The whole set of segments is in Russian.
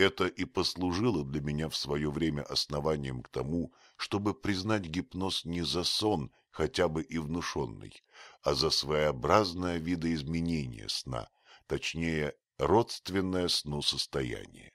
Это и послужило для меня в свое время основанием к тому, чтобы признать гипноз не за сон, хотя бы и внушенный, а за своеобразное видоизменение сна, точнее, родственное сну состояние.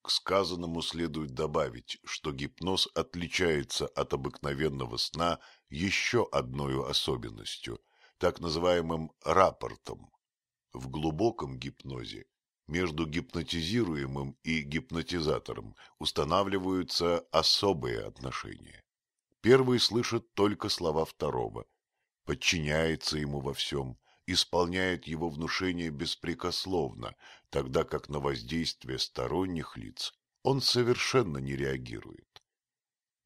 К сказанному следует добавить, что гипноз отличается от обыкновенного сна еще одной особенностью, так называемым рапортом. В глубоком гипнозе между гипнотизируемым и гипнотизатором устанавливаются особые отношения. Первый слышит только слова второго, подчиняется ему во всем, исполняет его внушение беспрекословно, тогда как на воздействие сторонних лиц он совершенно не реагирует.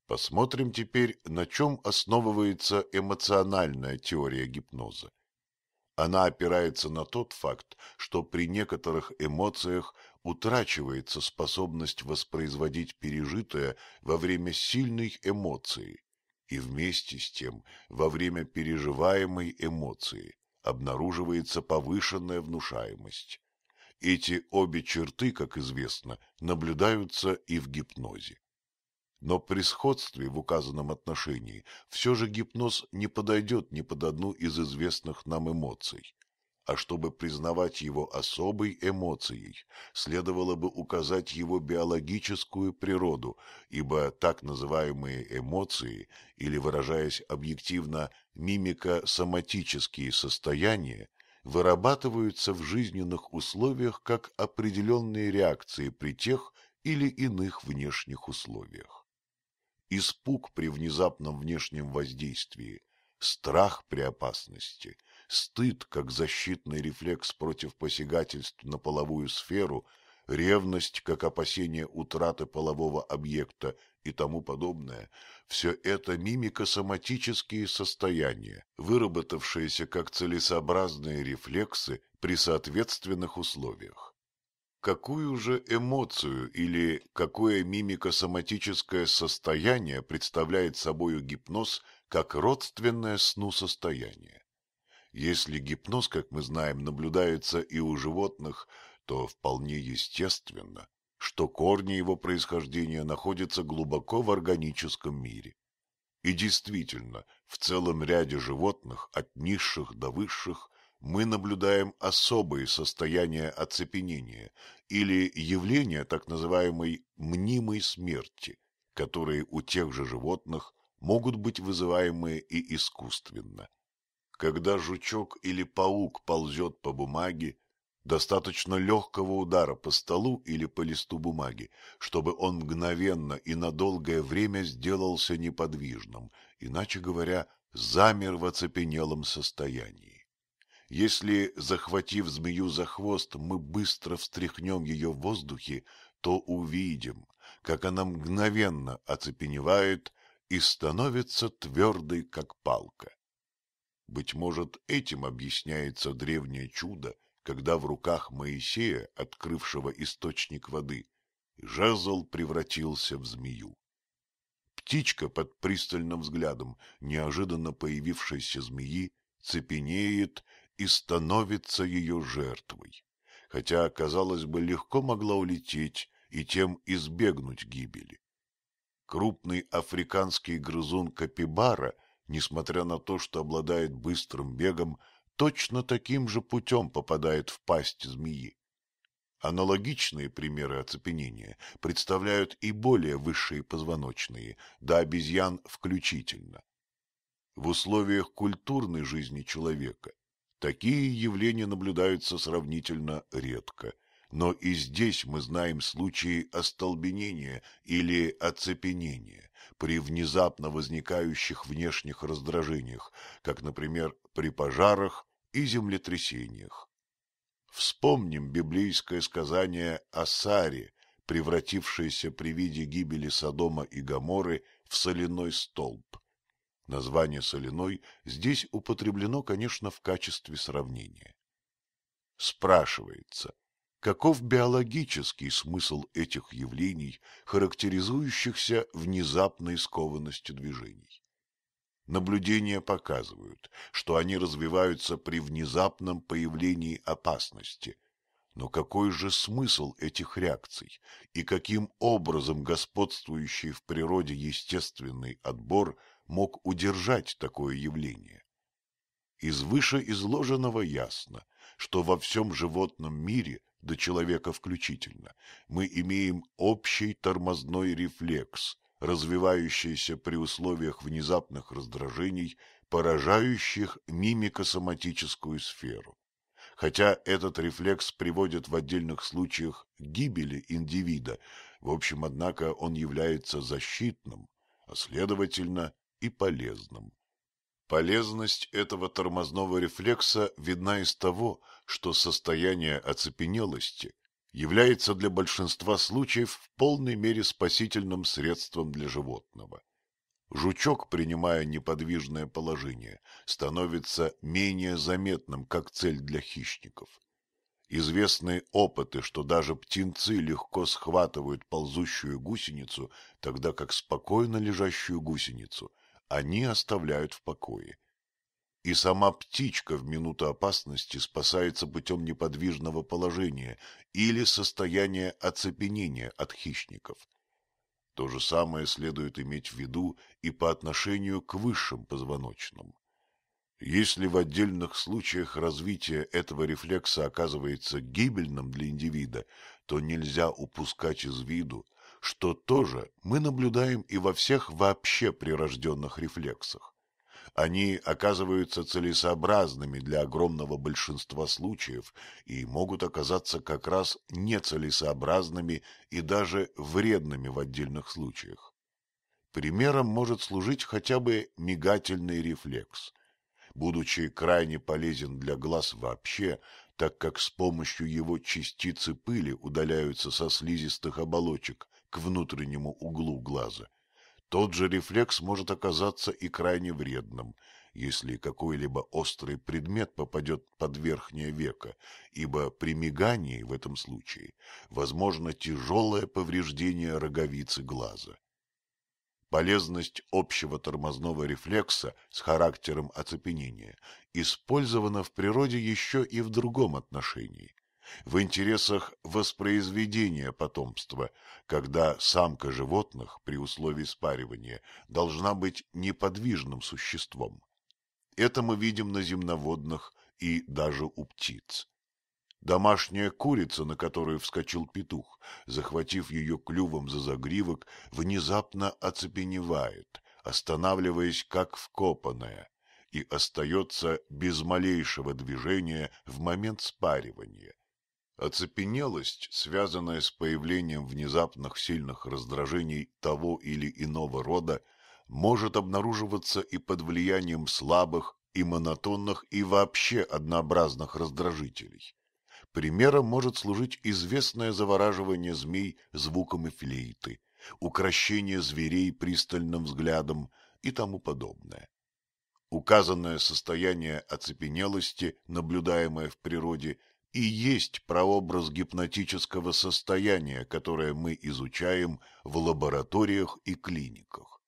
Посмотрим теперь, на чем основывается эмоциональная теория гипноза. Она опирается на тот факт, что при некоторых эмоциях утрачивается способность воспроизводить пережитое во время сильной эмоции и вместе с тем во время переживаемой эмоции обнаруживается повышенная внушаемость. Эти обе черты, как известно, наблюдаются и в гипнозе. Но при сходстве в указанном отношении все же гипноз не подойдет ни под одну из известных нам эмоций. А чтобы признавать его особой эмоцией, следовало бы указать его биологическую природу, ибо так называемые эмоции, или, выражаясь объективно, мимико-соматические состояния, вырабатываются в жизненных условиях как определенные реакции при тех или иных внешних условиях испуг при внезапном внешнем воздействии, страх при опасности, стыд как защитный рефлекс против посягательств на половую сферу, ревность как опасение утраты полового объекта и тому подобное – все это мимико-соматические состояния, выработавшиеся как целесообразные рефлексы при соответственных условиях. Какую же эмоцию или какое мимико-соматическое состояние представляет собою гипноз как родственное сну состояние? Если гипноз, как мы знаем, наблюдается и у животных, то вполне естественно, что корни его происхождения находятся глубоко в органическом мире. И действительно, в целом ряде животных, от низших до высших, мы наблюдаем особые состояния оцепенения или явления так называемой мнимой смерти, которые у тех же животных могут быть вызываемые и искусственно. Когда жучок или паук ползет по бумаге, достаточно легкого удара по столу или по листу бумаги, чтобы он мгновенно и на долгое время сделался неподвижным, иначе говоря, замер в оцепенелом состоянии. Если, захватив змею за хвост, мы быстро встряхнем ее в воздухе, то увидим, как она мгновенно оцепеневает и становится твердой, как палка. Быть может, этим объясняется древнее чудо, когда в руках Моисея, открывшего источник воды, жезл превратился в змею. Птичка под пристальным взглядом неожиданно появившейся змеи цепенеет и становится ее жертвой, хотя, казалось бы, легко могла улететь и тем избегнуть гибели. Крупный африканский грызун капибара, несмотря на то, что обладает быстрым бегом, точно таким же путем попадает в пасть змеи. Аналогичные примеры оцепенения представляют и более высшие позвоночные, до обезьян включительно. В условиях культурной жизни человека Такие явления наблюдаются сравнительно редко, но и здесь мы знаем случаи остолбенения или оцепенения при внезапно возникающих внешних раздражениях, как, например, при пожарах и землетрясениях. Вспомним библейское сказание о Саре, превратившейся при виде гибели Содома и Гаморы в соляной столб. Название соляной здесь употреблено, конечно, в качестве сравнения. Спрашивается, каков биологический смысл этих явлений, характеризующихся внезапной скованностью движений? Наблюдения показывают, что они развиваются при внезапном появлении опасности. Но какой же смысл этих реакций и каким образом господствующий в природе естественный отбор – мог удержать такое явление. Из вышеизложенного ясно, что во всем животном мире, до человека включительно, мы имеем общий тормозной рефлекс, развивающийся при условиях внезапных раздражений, поражающих мимикосоматическую сферу. Хотя этот рефлекс приводит в отдельных случаях к гибели индивида, в общем, однако, он является защитным, а следовательно, и полезным. Полезность этого тормозного рефлекса видна из того, что состояние оцепенелости является для большинства случаев в полной мере спасительным средством для животного. Жучок, принимая неподвижное положение, становится менее заметным как цель для хищников. Известны опыты, что даже птенцы легко схватывают ползущую гусеницу, тогда как спокойно лежащую гусеницу они оставляют в покое. И сама птичка в минуту опасности спасается путем неподвижного положения или состояния оцепенения от хищников. То же самое следует иметь в виду и по отношению к высшим позвоночным. Если в отдельных случаях развитие этого рефлекса оказывается гибельным для индивида, то нельзя упускать из виду, что тоже мы наблюдаем и во всех вообще прирожденных рефлексах. Они оказываются целесообразными для огромного большинства случаев и могут оказаться как раз нецелесообразными и даже вредными в отдельных случаях. Примером может служить хотя бы мигательный рефлекс. Будучи крайне полезен для глаз вообще, так как с помощью его частицы пыли удаляются со слизистых оболочек – к внутреннему углу глаза. Тот же рефлекс может оказаться и крайне вредным, если какой-либо острый предмет попадет под верхнее веко, ибо при мигании в этом случае возможно тяжелое повреждение роговицы глаза. Полезность общего тормозного рефлекса с характером оцепенения использована в природе еще и в другом отношении в интересах воспроизведения потомства, когда самка животных при условии спаривания должна быть неподвижным существом. Это мы видим на земноводных и даже у птиц. Домашняя курица, на которую вскочил петух, захватив ее клювом за загривок, внезапно оцепеневает, останавливаясь как вкопанная, и остается без малейшего движения в момент спаривания, Оцепенелость, связанная с появлением внезапных сильных раздражений того или иного рода, может обнаруживаться и под влиянием слабых, и монотонных, и вообще однообразных раздражителей. Примером может служить известное завораживание змей звуками флейты, укрощение зверей пристальным взглядом и тому подобное. Указанное состояние оцепенелости, наблюдаемое в природе, – и есть прообраз гипнотического состояния, которое мы изучаем в лабораториях и клиниках.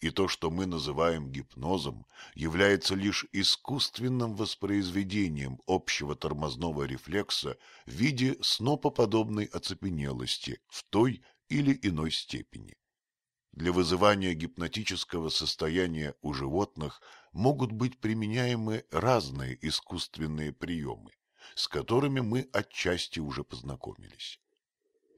И то, что мы называем гипнозом, является лишь искусственным воспроизведением общего тормозного рефлекса в виде снопоподобной оцепенелости в той или иной степени. Для вызывания гипнотического состояния у животных могут быть применяемы разные искусственные приемы с которыми мы отчасти уже познакомились.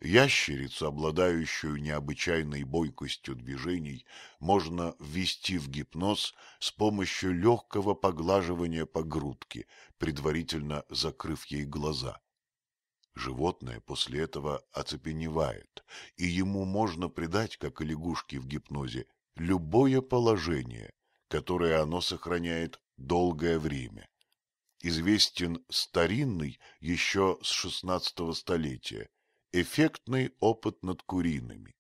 Ящерицу, обладающую необычайной бойкостью движений, можно ввести в гипноз с помощью легкого поглаживания по грудке, предварительно закрыв ей глаза. Животное после этого оцепеневает, и ему можно придать, как и лягушке в гипнозе, любое положение, которое оно сохраняет долгое время известен старинный еще с XVI столетия эффектный опыт над куриными.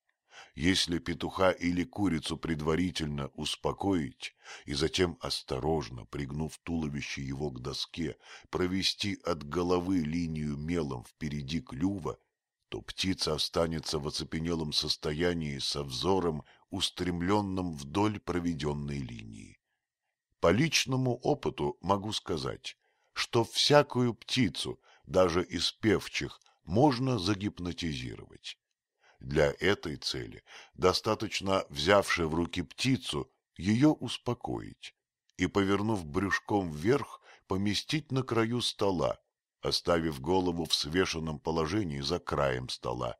Если петуха или курицу предварительно успокоить и затем осторожно, пригнув туловище его к доске, провести от головы линию мелом впереди клюва, то птица останется в оцепенелом состоянии со взором, устремленным вдоль проведенной линии. По личному опыту могу сказать, что всякую птицу, даже из певчих, можно загипнотизировать. Для этой цели достаточно, взявши в руки птицу, ее успокоить и, повернув брюшком вверх, поместить на краю стола, оставив голову в свешенном положении за краем стола.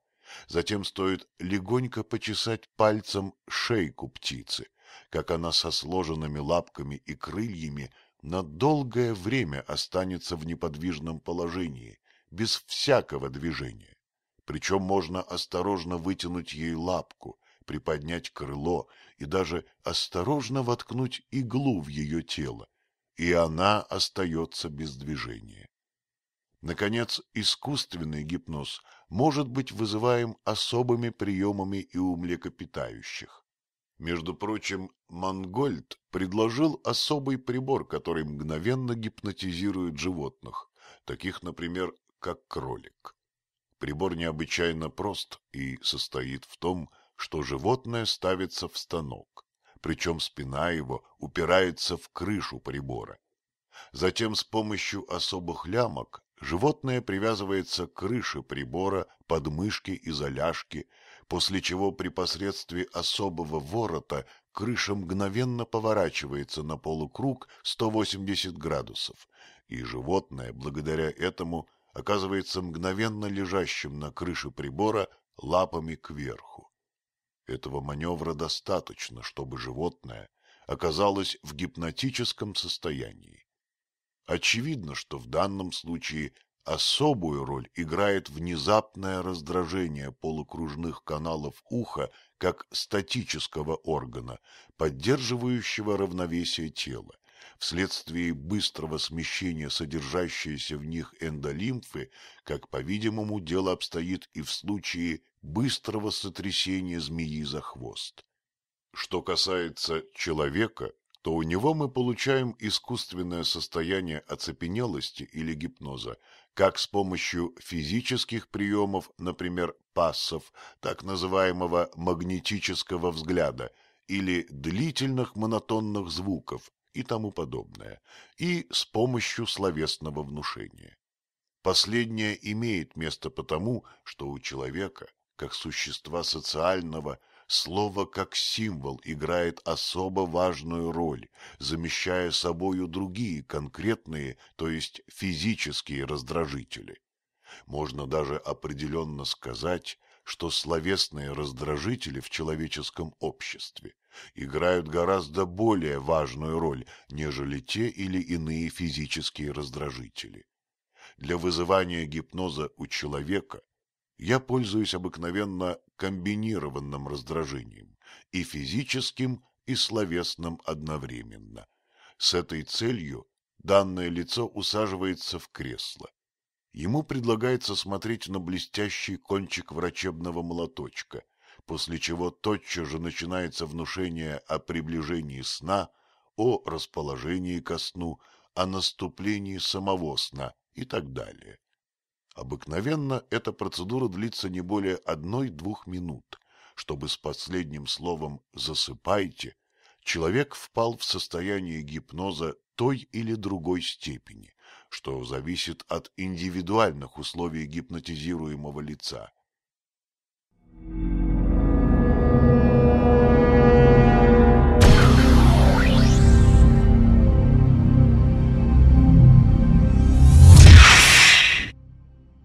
Затем стоит легонько почесать пальцем шейку птицы, как она со сложенными лапками и крыльями на долгое время останется в неподвижном положении, без всякого движения. Причем можно осторожно вытянуть ей лапку, приподнять крыло и даже осторожно воткнуть иглу в ее тело, и она остается без движения. Наконец, искусственный гипноз может быть вызываем особыми приемами и у млекопитающих. Между прочим, Мангольд предложил особый прибор, который мгновенно гипнотизирует животных, таких, например, как кролик. Прибор необычайно прост и состоит в том, что животное ставится в станок, причем спина его упирается в крышу прибора. Затем с помощью особых лямок животное привязывается к крыше прибора, подмышки и заляжки, после чего при посредстве особого ворота крыша мгновенно поворачивается на полукруг 180 градусов, и животное, благодаря этому, оказывается мгновенно лежащим на крыше прибора лапами кверху. Этого маневра достаточно, чтобы животное оказалось в гипнотическом состоянии. Очевидно, что в данном случае Особую роль играет внезапное раздражение полукружных каналов уха как статического органа, поддерживающего равновесие тела. Вследствие быстрого смещения содержащейся в них эндолимфы, как, по-видимому, дело обстоит и в случае быстрого сотрясения змеи за хвост. Что касается человека, то у него мы получаем искусственное состояние оцепенелости или гипноза – как с помощью физических приемов, например, пассов, так называемого магнетического взгляда или длительных монотонных звуков и тому подобное, и с помощью словесного внушения. Последнее имеет место потому, что у человека, как существа социального, Слово как символ играет особо важную роль, замещая собою другие конкретные, то есть физические раздражители. Можно даже определенно сказать, что словесные раздражители в человеческом обществе играют гораздо более важную роль, нежели те или иные физические раздражители. Для вызывания гипноза у человека я пользуюсь обыкновенно комбинированным раздражением, и физическим, и словесным одновременно. С этой целью данное лицо усаживается в кресло. Ему предлагается смотреть на блестящий кончик врачебного молоточка, после чего тотчас же начинается внушение о приближении сна, о расположении ко сну, о наступлении самого сна и так далее. Обыкновенно эта процедура длится не более одной-двух минут, чтобы с последним словом «засыпайте» человек впал в состояние гипноза той или другой степени, что зависит от индивидуальных условий гипнотизируемого лица